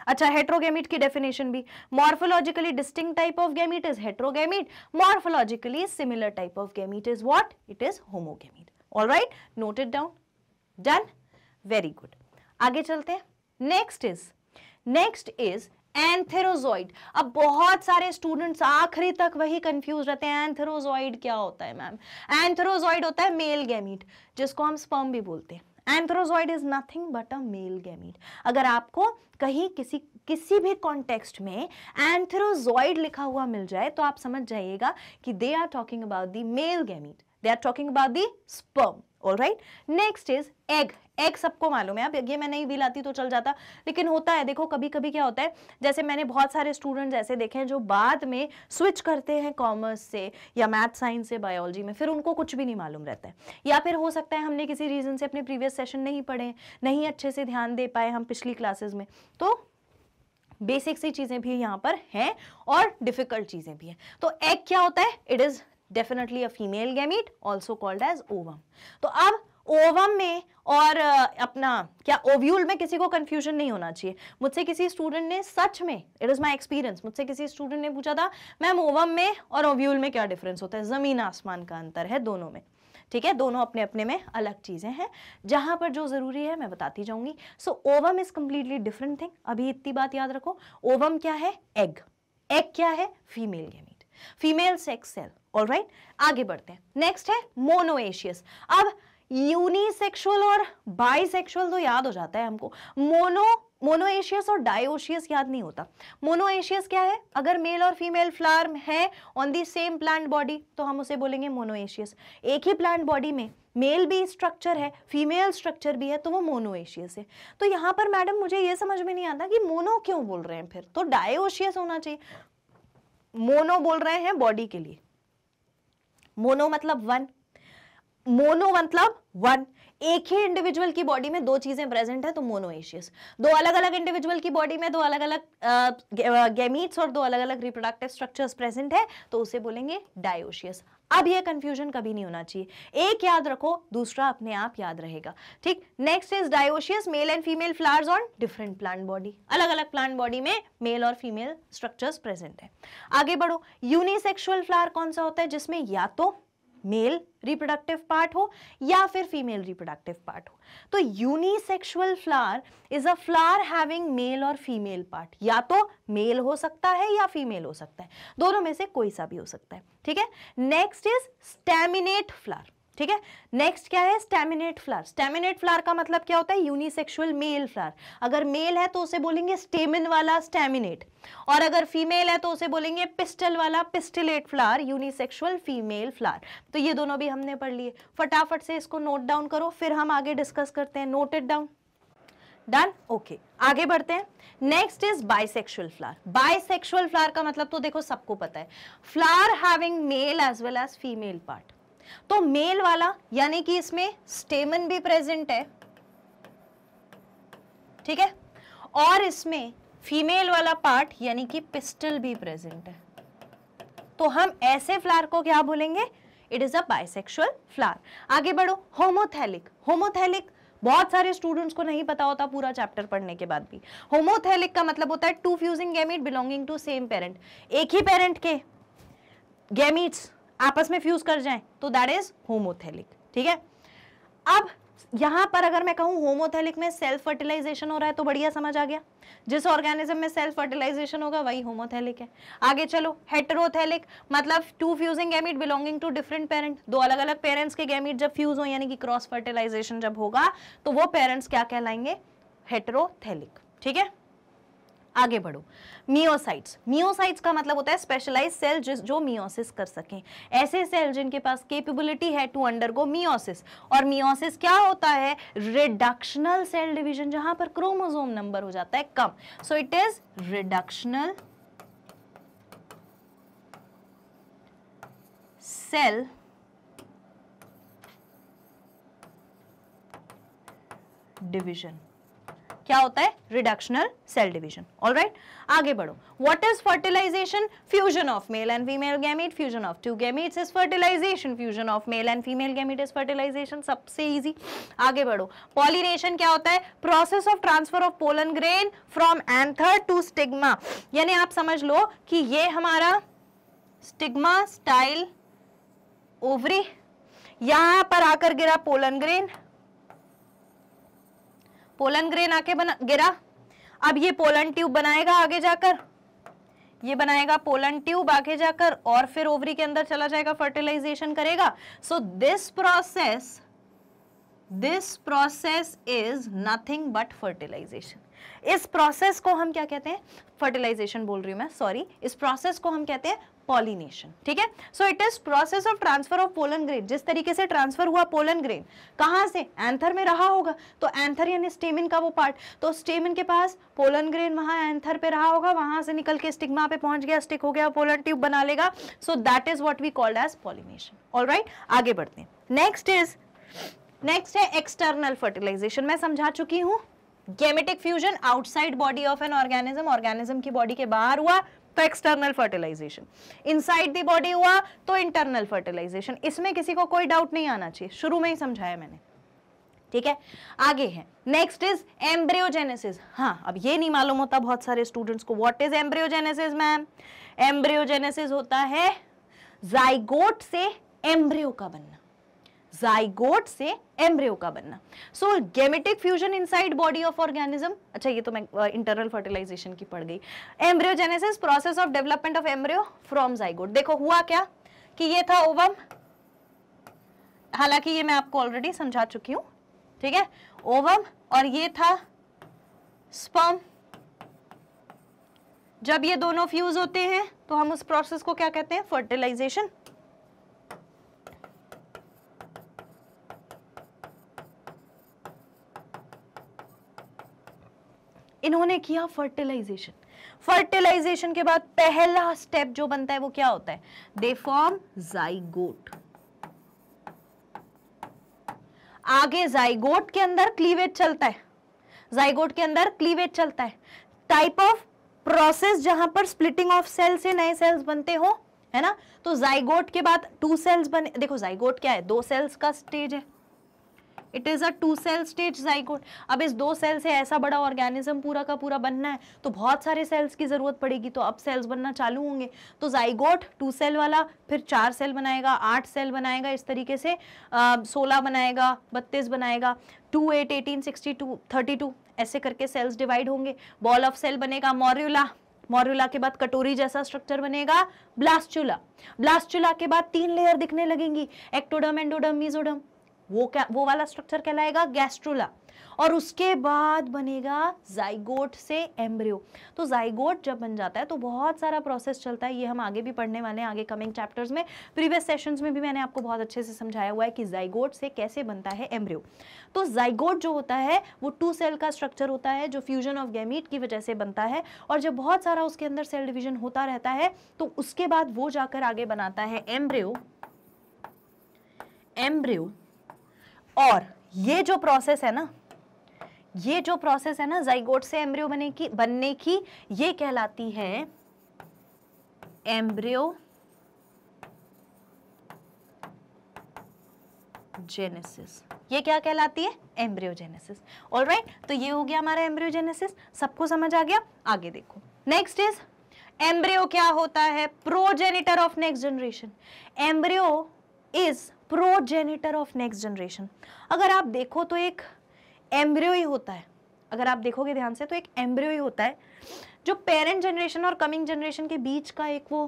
अच्छा हेट्रोगेमिट की डेफिनेशन भी morphologically distinct type of gamete is heterogamete morphologically similar type of gamete is what it is homogamete alright note it down done very good आगे चलते हैं next is next is antherozoid अब बहुत सारे स्टूडेंट्स आखिरी तक वही कंफ्यूज रहते हैं एंथेरोजॉइड क्या होता है मैम एंथेरोजॉइड होता है मेल गैमीट जिसको हम स्पर्म भी बोलते हैं antherozoid is nothing but a male gamete अगर आपको कहीं किसी किसी भी कॉन्टेक्स्ट में एंथ्रोजॉइड लिखा हुआ मिल जाए तो आप समझ जाइएगा कि they are talking about the male gamete they are talking about the sperm all right next is egg egg सबको मालूम है अब ये मैं नहीं भी लाती तो चल जाता लेकिन होता है देखो कभी कभी क्या होता है जैसे मैंने बहुत सारे स्टूडेंट्स ऐसे देखे हैं जो बाद में स्विच करते हैं कॉमर्स से या मैथ साइंस से बायोलॉजी में फिर उनको कुछ भी नहीं मालूम रहता है या फिर हो सकता है हमने किसी रीज़न से अपने प्रीवियस सेशन नहीं पढ़े नहीं अच्छे से ध्यान दे पाए हम पिछली क्लासेज में तो बेसिक सी चीज़ें भी यहाँ पर हैं और डिफ़िकल्ट चीज़ें भी हैं तो एग क्या होता है it is definitely a female gamete also called as ovum तो अब ओवम में और अपना क्या ओव्यूल में किसी को कंफ्यूजन नहीं होना चाहिए मुझसे किसी स्टूडेंट ने सच में इट इज़ माय एक्सपीरियंस मुझसे किसी स्टूडेंट ने पूछा था मैम ओवम में और ओव्यूल में क्या डिफरेंस होता है ज़मीन आसमान का अंतर है दोनों में ठीक है दोनों अपने अपने में अलग चीज़ें हैं जहाँ पर जो ज़रूरी है मैं बताती जाऊँगी so ovum is completely different thing अभी इतनी बात याद रखो ओवम क्या है एग एग क्या है female gamete female sex cell all आगे बढ़ते हैं नेक्स्ट है मोनोएशियस अब यूनिसेक्सुअल और बाइसेक्सुअल तो याद हो जाता है हमको मोनो मोनोएशियस और डायोशियस याद नहीं होता मोनोएशियस क्या है अगर मेल और फीमेल फ्लावर है on the same plant body तो हम उसे बोलेंगे मोनोएशियस एक ही प्लांट बॉडी में मेल भी स्ट्रक्चर है फीमेल स्ट्रक्चर भी है तो वो मोनोएशियस है तो यहाँ पर मैडम मुझे ये समझ में नहीं आता कि मोनो क्यों बोल रहे हैं फिर तो डायोशियस होना चाहिए मोनो बोल रहे हैं बॉडी के लिए मोनो मतलब वन मोनो मतलब वन एक ही इंडिविजुअल की बॉडी में दो चीजें प्रेजेंट है तो मोनोएशियस दो अलग अलग इंडिविजुअल की बॉडी में दो अलग अलग गेमीट्स और दो अलग अलग रिप्रोडक्टिव स्ट्रक्चर्स प्रेजेंट है तो उसे बोलेंगे डायोशियस अब ये कंफ्यूजन कभी नहीं होना चाहिए एक याद रखो दूसरा अपने आप याद रहेगा ठीक next is dioecious male and female flowers on different plant body अलग अलग प्लांट बॉडी में मेल और फीमेल स्ट्रक्चर्स प्रेजेंट है आगे बढ़ो यूनिसेक्सुअल फ्लावर कौन सा होता है जिसमें या तो मेल रिप्रोडक्टिव पार्ट हो या फिर फीमेल रिप्रोडक्टिव पार्ट हो तो unisexual flower is a flower having male और फीमेल पार्ट या तो मेल हो सकता है या फीमेल हो सकता है दोनों में से कोई सा भी हो सकता है ठीक है नेक्स्ट इज स्टेमिनेट फ्लावर ठीक है नेक्स्ट क्या है स्टेमिनेट फ्लावर स्टेमिनेट फ्लावर का मतलब क्या होता है यूनिसेक्सुअल मेल फ्लावर अगर मेल है तो उसे बोलेंगे स्टेमिन वाला स्टेमिनेट और अगर फीमेल है तो उसे बोलेंगे पिस्टल वाला pistillate flower unisexual female flower तो ये दोनों भी हमने पढ़ लिए फटाफट से इसको नोट डाउन करो फिर हम आगे डिस्कस करते हैं note it down done okay okay. आगे बढ़ते हैं next is bisexual flower bisexual flower का मतलब तो देखो सबको पता है flower having male as well as female part तो मेल वाला यानी कि इसमें स्टेमन भी प्रेजेंट है ठीक है और इसमें फीमेल वाला पार्ट यानी कि पिस्टल भी प्रेजेंट है तो हम ऐसे फ्लावर को क्या बोलेंगे it is a bisexual flower आगे बढ़ो होमोथैलिक होमोथैलिक बहुत सारे स्टूडेंट्स को नहीं पता होता पूरा चैप्टर पढ़ने के बाद भी होमोथैलिक का मतलब होता है two fusing gamete belonging to same parent एक ही पेरेंट के गैमीट्स आपस में फ्यूज कर जाएं तो दैट इज होमोथेलिक ठीक है अब यहां पर अगर मैं कहूं होमोथेलिक में सेल्फ फर्टिलाइजेशन हो रहा है तो बढ़िया समझ आ गया जिस ऑर्गेनिज्म में सेल्फ फर्टिलाइजेशन होगा वही होमोथेलिक है आगे चलो हेटरोथेलिक मतलब two fusing gamete belonging to different parent दो अलग अलग पेरेंट्स के गैमिट जब फ्यूज हो यानी कि क्रॉस फर्टिलाइजेशन जब होगा तो वो पेरेंट्स क्या कहलाएंगे हेटरोथेलिक ठीक है आगे बढ़ो मियोसाइट्स मियोसाइट्स का मतलब होता है स्पेशलाइज सेल जिस जो मियोसिस कर सकें ऐसे सेल जिनके पास केपेबिलिटी है टू अंडरगो मियोसिस और मियोसिस क्या होता है रिडक्शनल सेल डिवीजन जहां पर क्रोमोजोम नंबर हो जाता है कम so it is reductional cell division क्या होता है reductional cell division all right आगे बढ़ो what is fertilization fusion of male and female gamete fusion of two gametes is fertilization fusion of male and female gamete is fertilization सबसे easy आगे बढ़ो pollination क्या होता है process of transfer of pollen grain from anther to stigma यानी आप समझ लो कि ये हमारा स्टिग्मा स्टाइल ओवरी यहां पर आकर गिरा पोलन ग्रेन पोलन ग्रेन आके बना गिरा अब ये पोलन ट्यूब बनाएगा आगे जाकर ये बनाएगा पोलन ट्यूब आगे जाकर और फिर ओवरी के अंदर चला जाएगा फर्टिलाइजेशन करेगा so this process this process is nothing but fertilization इस प्रोसेस को हम क्या कहते हैं फर्टिलाइजेशन बोल रही हूं मैं सॉरी इस प्रोसेस को हम कहते हैं पॉलिनेशन ठीक है so it is process of transfer of pollen grain जिस तरीके से ट्रांसफर हुआ पोलन ग्रेन कहां से एंथर में रहा होगा तो एंथर यानी स्टेमिन का वो पार्ट तो स्टेमिन के पास पोलन ग्रेन वहां एंथर पे रहा होगा वहां से निकल के स्टिग्मा पे पहुंच गया स्टिक हो गया पोलन ट्यूब बना लेगा so that is what we called as pollination all आगे बढ़ते हैं नेक्स्ट इज नेक्स्ट है एक्सटर्नल फर्टिलाइजेशन मैं समझा चुकी हूं gametic fusion outside body of an organism organism की बॉडी के बाहर हुआ तो external fertilization inside the body हुआ तो इंटरनल फर्टिलाइजेशन इसमें किसी को कोई डाउट नहीं आना चाहिए शुरू में ही समझाया मैंने ठीक है आगे है नेक्स्ट इज एम्ब्रियोजेनेसिस हाँ अब ये नहीं मालूम होता बहुत सारे स्टूडेंट्स को what is embryogenesis ma'am embryogenesis होता है जाइगोट से एम्ब्रियो का बनना जाइगोट से एम्ब्रियो का बनना so gametic fusion inside body of organism अच्छा ये तो मैं इंटरनल uh, फर्टिलाइजेशन की पढ़ गई embryogenesis process of development of embryo from zygote देखो हुआ क्या कि ये था ओवम हालांकि ये मैं आपको ऑलरेडी समझा चुकी हूं ठीक है ओवम और ये था स्पर्म जब ये दोनों फ्यूज होते हैं तो हम उस प्रोसेस को क्या कहते हैं फर्टिलाइजेशन इन्होंने किया फर्टिलाइजेशन फर्टिलाइजेशन के बाद पहला स्टेप जो बनता है वो क्या होता है दे फॉर्म जाइगोट आगे जाइगोट के अंदर क्लीवेज चलता है जाइगोट के अंदर क्लीवेज चलता है टाइप ऑफ प्रोसेस जहां पर स्प्लिटिंग ऑफ सेल से नए सेल्स बनते हो है ना तो जाइगोट के बाद टू सेल्स बने देखो जाइगोट क्या है दो सेल्स का स्टेज है it is a two cell stage zygote अब इस दो सेल से ऐसा बड़ा ऑर्गेनिज्म पूरा का पूरा बनना है तो बहुत सारे सेल्स की ज़रूरत पड़ेगी तो अब सेल्स बनना चालू होंगे तो जाइगोट टू सेल वाला फिर चार सेल बनाएगा आठ सेल बनाएगा इस तरीके से सोलह बनाएगा बत्तीस बनाएगा two eight eighteen sixty two thirty two ऐसे करके सेल्स डिवाइड होंगे बॉल ऑफ सेल बनेगा मॉर्यूला मॉर्यूला के बाद कटोरी जैसा स्ट्रक्चर बनेगा ब्लास्टुला ब्लास्टुला के बाद तीन लेयर दिखने लगेंगी एक्टोडम एंडोडम मीजोडम वो क्या वो वाला स्ट्रक्चर कहलाएगा गैस्ट्रोला और उसके बाद बनेगा जाइगोट से एम्ब्रियो तो जाइगोट जब बन जाता है तो बहुत सारा प्रोसेस चलता है ये हम आगे भी पढ़ने वाले हैं आगे कमिंग चैप्टर्स में प्रीवियस सेशंस में भी मैंने आपको बहुत अच्छे से समझाया हुआ है कि जाइगोट से कैसे बनता है एम्ब्रियो तो जाइगोट जो होता है वो टू सेल का स्ट्रक्चर होता है जो फ्यूजन ऑफ गैमीट की वजह से बनता है और जब बहुत सारा उसके अंदर सेल डिविजन होता रहता है तो उसके बाद वो जाकर आगे बनाता है एम्ब्रियो एम्ब्रियो और ये जो प्रोसेस है ना ये जो प्रोसेस है ना जाइगोट से एम्ब्रियो बने की बनने की ये कहलाती है एम्ब्रियो जेनेसिस ये क्या कहलाती है एम्ब्रियोजेनेसिस ऑल राइट तो ये हो गया हमारा एम्ब्रियोजेनेसिस सबको समझ आ गया आगे देखो नेक्स्ट इज एम्ब्रियो क्या होता है progenitor of next generation embryo is progenitor of next generation अगर आप देखो तो एक एम्ब्रियो ही होता है अगर आप देखोगे ध्यान से तो एक एम्ब्रियो ही होता है जो पेरेंट जनरेशन और कमिंग जनरेशन के बीच का एक वो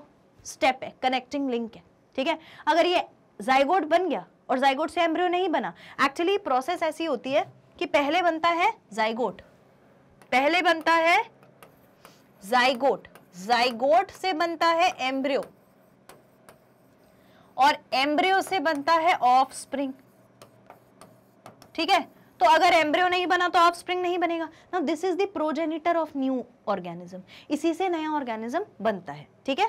स्टेप है कनेक्टिंग लिंक है ठीक है अगर ये जाइगोड बन गया और जाइगोड से एम्ब्रियो नहीं बना एक्चुअली प्रोसेस ऐसी होती है कि पहले बनता है जाइगोट पहले बनता है जाइगोट जाइगोट से बनता है एम्ब्रियो और एम्ब्रियो से बनता है ऑफ स्प्रिंग ठीक है तो अगर एम्ब्रियो नहीं बना तो ऑफ स्प्रिंग नहीं बनेगा ना this is the progenitor of new organism इसी से नया ऑर्गेनिज्म बनता है ठीक है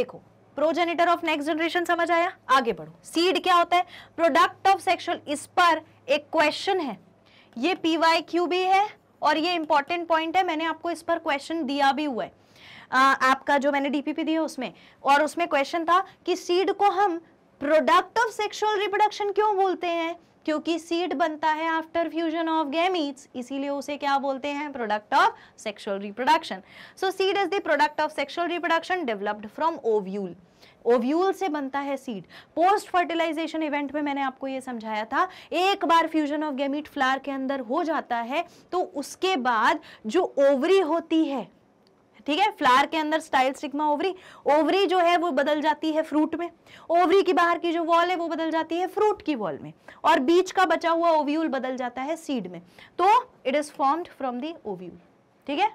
देखो प्रोजेनिटर ऑफ नेक्स्ट जनरेशन समझ आया आगे बढ़ो सीड क्या होता है प्रोडक्ट ऑफ सेक्शुअल इस पर एक क्वेश्चन है ये पीवाई क्यू भी है और ये इंपॉर्टेंट पॉइंट है मैंने आपको इस पर क्वेश्चन दिया भी हुआ है आपका जो मैंने डीपीपी दिया उसमें और उसमें क्वेश्चन था कि सीड को हम प्रोडक्ट ऑफ सेक्सुअल रिप्रोडक्शन क्यों बोलते हैं क्योंकि सीड बनता है आफ्टर फ्यूजन ऑफ गैमीट्स इसीलिए उसे क्या बोलते हैं product of sexual reproduction so seed is the product of sexual reproduction developed from ovule ovule से बनता है सीड पोस्ट फर्टिलाइजेशन इवेंट में मैंने आपको यह समझाया था एक बार फ्यूजन ऑफ गैमीट फ्लावर के अंदर हो जाता है तो उसके बाद जो ओवरी होती है ठीक है फ्लावर के अंदर स्टाइल स्टिग्मा ओवरी ओवरी जो है वो बदल जाती है फ्रूट में ओवरी की बाहर की जो वॉल है वो बदल जाती है फ्रूट की वॉल में और बीच का बचा हुआ ओव्यूल बदल जाता है सीड में तो it is formed from the ovule ठीक है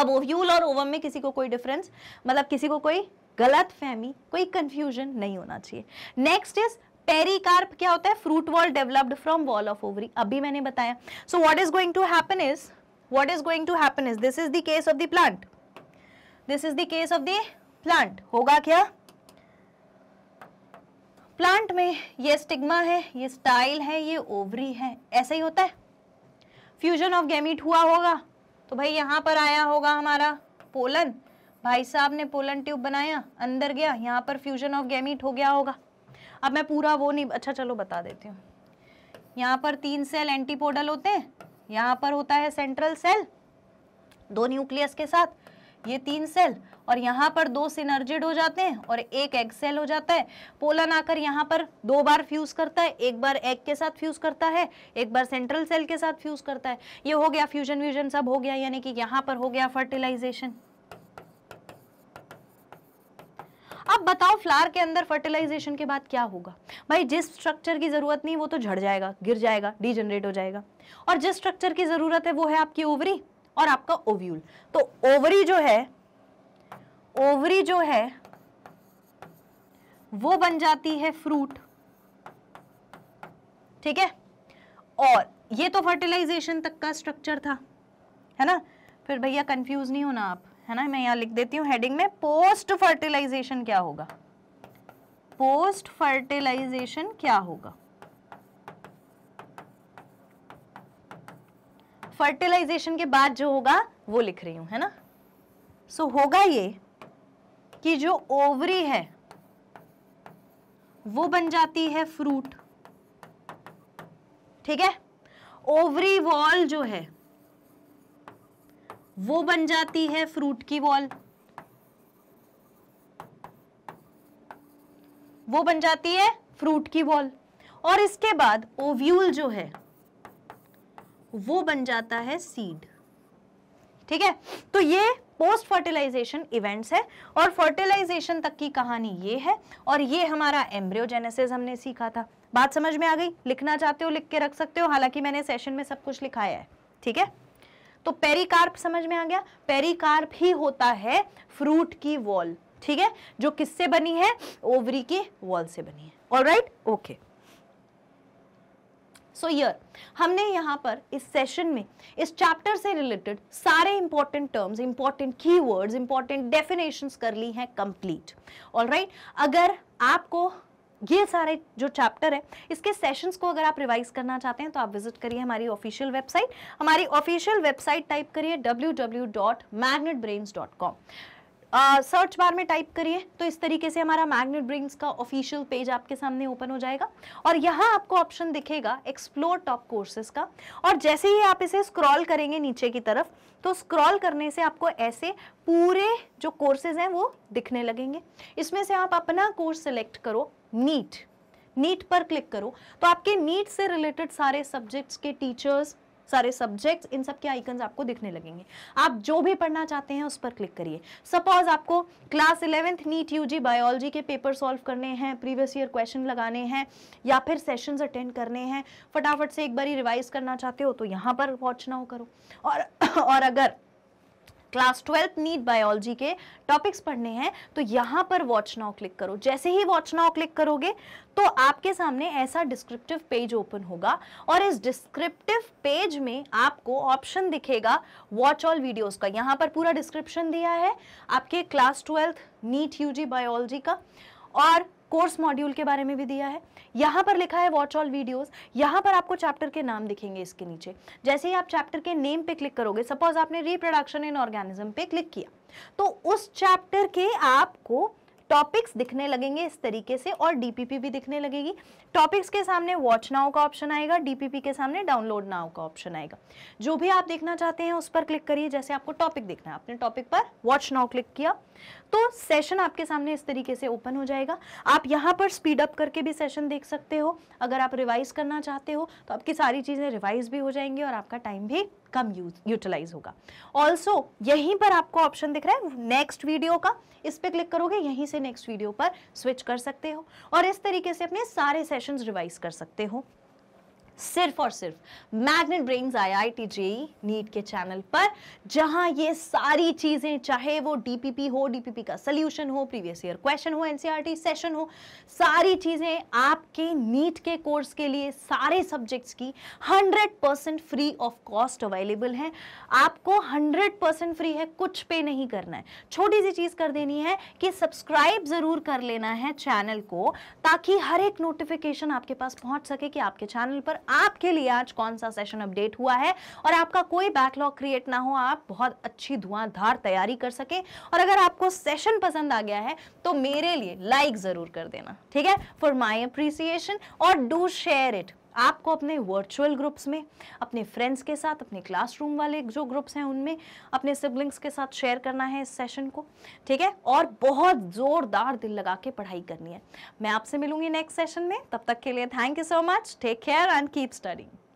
अब ओव्यूल और ओवम में किसी को कोई डिफरेंस मतलब किसी को कोई गलत फहमी कोई कंफ्यूजन नहीं होना चाहिए नेक्स्ट इज पेरिकार्प क्या होता है fruit wall developed from wall of ovary अभी मैंने बताया so what is going to happen is what is going to happen is this is the case of the plant this is the case of the plant hoga kya plant में ये stigma है ये style है ये ovary है ऐसा ही होता है फ्यूजन ऑफ गैमिट हुआ होगा तो भाई यहाँ पर आया होगा हमारा पोलन भाई साहब ने पोलन ट्यूब बनाया अंदर गया यहाँ पर फ्यूजन ऑफ गैमिट हो गया होगा अब मैं पूरा वो नहीं अच्छा चलो बता देती हूँ यहाँ पर तीन सेल एंटीपोडल होते हैं यहाँ पर होता है सेंट्रल सेल दो न्यूक्लियस के साथ ये तीन सेल और यहाँ पर दो सिनर्जिड हो जाते हैं और एक एग सेल हो जाता है पोलन आकर यहाँ पर दो बार फ्यूज करता है एक बार एग के साथ फ्यूज करता है एक बार सेंट्रल सेल के साथ फ्यूज करता है ये हो गया फ्यूजन व्यूजन सब हो गया यानी कि यहाँ पर हो गया फर्टिलाइजेशन अब बताओ फ्लावर के अंदर फर्टिलाइजेशन के बाद क्या होगा भाई जिस स्ट्रक्चर की ज़रूरत नहीं वो तो झड़ जाएगा गिर जाएगा डिजनरेट हो जाएगा और जिस स्ट्रक्चर की ज़रूरत है वो है आपकी ओवरी और आपका ओव्यूल तो ओवरी जो है ओवरी जो है वो बन जाती है फ्रूट ठीक है और ये तो फर्टिलाइजेशन तक का स्ट्रक्चर था है ना फिर भैया कंफ्यूज नहीं होना आप है ना मैं यहाँ लिख देती हूँ हेडिंग में पोस्ट फर्टिलाइजेशन क्या होगा पोस्ट फर्टिलाइजेशन क्या होगा फर्टिलाइजेशन के बाद जो होगा वो लिख रही हूं है ना सो so, होगा ये कि जो ओवरी है वो बन जाती है फ्रूट ठीक है ओवरी वॉल जो है वो बन जाती है फ्रूट की वॉल वो बन जाती है फ्रूट की वॉल और इसके बाद ओव्यूल जो है वो बन जाता है सीड ठीक है तो ये पोस्ट फर्टिलाइजेशन इवेंट्स है और फर्टिलाइजेशन तक की कहानी ये है और ये हमारा एम्ब्रियोजेनेसिस हमने सीखा था बात समझ में आ गई लिखना चाहते हो लिख के रख सकते हो हालांकि मैंने सेशन में सब कुछ लिखाया है ठीक है तो पेरिकार्प समझ में आ गया पेरिकार्प ही होता है फ्रूट की वॉल ठीक है जो किससे बनी है ओवरी की वॉल से बनी है ऑल राइट ओके सो यर हमने यहां पर इस सेशन में इस चैप्टर से रिलेटेड सारे important terms important key word important definition कर ली हैं कंप्लीट ऑल राइट अगर आपको ये सारे जो चैप्टर है इसके सेशंस को अगर आप रिवाइज करना चाहते हैं तो आप विजिट करिए हमारी ऑफिशियल वेबसाइट हमारी ऑफिशियल वेबसाइट टाइप करिए डब्ल्यू सर्च बार में टाइप करिए तो इस तरीके से हमारा मैग्नेट ब्रिंग्स का ऑफिशियल पेज आपके सामने ओपन हो जाएगा और यहाँ आपको ऑप्शन दिखेगा एक्सप्लोर टॉप कोर्सेज का और जैसे ही आप इसे स्क्रॉल करेंगे नीचे की तरफ तो स्क्रॉल करने से आपको ऐसे पूरे जो कोर्सेज हैं वो दिखने लगेंगे इसमें से आप अपना कोर्स सेलेक्ट करो नीट नीट पर क्लिक करो तो आपके नीट से रिलेटेड सारे सब्जेक्ट्स के टीचर्स सारे सब्जेक्ट्स इन सब के आइकन्स आपको दिखने लगेंगे आप जो भी पढ़ना चाहते हैं उस पर क्लिक करिए सपोज आपको class eleventh NEET U biology के पेपर सॉल्व करने हैं प्रीवियस ईयर क्वेश्चन लगाने हैं या फिर सेशन अटेंड करने हैं फटाफट से एक बार रिवाइज करना चाहते हो तो यहाँ पर वॉच हो करो और, और अगर क्लास ट्वेल्थ नीट बायोलॉजी के टॉपिक्स पढ़ने हैं तो यहाँ पर वॉच नाउ क्लिक करो जैसे ही वॉच नाउ क्लिक करोगे तो आपके सामने ऐसा डिस्क्रिप्टिव पेज ओपन होगा और इस डिस्क्रिप्टिव पेज में आपको ऑप्शन दिखेगा वॉच ऑल वीडियोस का यहाँ पर पूरा डिस्क्रिप्शन दिया है आपके class twelfth NEET U biology का और कोर्स मॉड्यूल के बारे में भी दिया है यहाँ पर लिखा है वॉच ऑल वीडियोस यहाँ पर आपको चैप्टर के नाम दिखेंगे इसके नीचे जैसे ही आप चैप्टर के नेम पे क्लिक करोगे सपोज आपने रिप्रोडक्शन इन ऑर्गेनिज्म पे क्लिक किया तो उस चैप्टर के आपको टॉपिक्स दिखने लगेंगे इस तरीके से और डीपीपी भी दिखने लगेगी टॉपिक्स के सामने वॉच नाउ का ऑप्शन आएगा डीपीपी के सामने डाउनलोड नाउ का ऑप्शन आएगा जो भी आप देखना चाहते हैं उस पर क्लिक करिए जैसे आपको टॉपिक देखना है आपने टॉपिक पर वॉच नाउ क्लिक किया तो सेशन आपके सामने इस तरीके से ओपन हो जाएगा आप यहाँ पर स्पीड अप करके भी सेशन देख सकते हो अगर आप रिवाइज करना चाहते हो तो आपकी सारी चीज़ें रिवाइज भी हो जाएंगी और आपका टाइम भी कम यूज यूटिलाइज होगा ऑल्सो यहीं पर आपको ऑप्शन दिख रहा है नेक्स्ट वीडियो का इस पर क्लिक करोगे यहीं से नेक्स्ट वीडियो पर स्विच कर सकते हो और इस तरीके से अपने सारे सेशन रिवाइज कर सकते हो सिर्फ और सिर्फ Magnet Brains IIT JEE NEET के चैनल पर जहां ये सारी चीज़ें चाहे वो डीपीपी हो डीपीपी का सोल्यूशन हो प्रीवियस ईयर क्वेश्चन हो एनसीईआरटी सेशन e हो सारी चीज़ें आपके नीट के कोर्स के लिए सारे सब्जेक्ट्स की 100 percent free of cost available है आपको 100 परसेंट फ्री है कुछ पे नहीं करना है छोटी सी चीज़ कर देनी है कि सब्सक्राइब ज़रूर कर लेना है चैनल को ताकि हर एक नोटिफिकेशन आपके पास पहुंच सके कि आपके चैनल पर आपके लिए आज कौन सा सेशन अपडेट हुआ है और आपका कोई बैकलॉग क्रिएट ना हो आप बहुत अच्छी धुआंधार तैयारी कर सके और अगर आपको सेशन पसंद आ गया है तो मेरे लिए लाइक ज़रूर कर देना ठीक है फॉर माई अप्रिसिएशन और डू शेयर इट आपको अपने वर्चुअल ग्रुप्स में अपने फ्रेंड्स के साथ अपने क्लासरूम वाले जो ग्रुप्स हैं उनमें अपने सिबलिंग्स के साथ शेयर करना है इस सेशन को ठीक है और बहुत ज़ोरदार दिल लगा के पढ़ाई करनी है मैं आपसे मिलूंगी नेक्स्ट सेशन में तब तक के लिए thank you so much take care and keep studying